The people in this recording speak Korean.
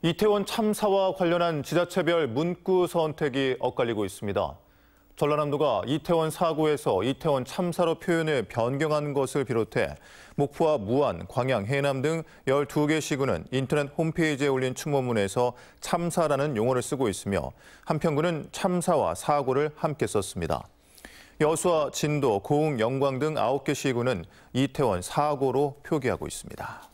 이태원 참사와 관련한 지자체별 문구 선택이 엇갈리고 있습니다. 전라남도가 이태원 사고에서 이태원 참사로 표현을 변경하 것을 비롯해 목포와 무안, 광양, 해남 등 12개 시군은 인터넷 홈페이지에 올린 추모문에서 참사라는 용어를 쓰고 있으며 한평구는 참사와 사고를 함께 썼습니다. 여수와 진도, 고흥, 영광 등 9개 시군은 이태원 사고로 표기하고 있습니다.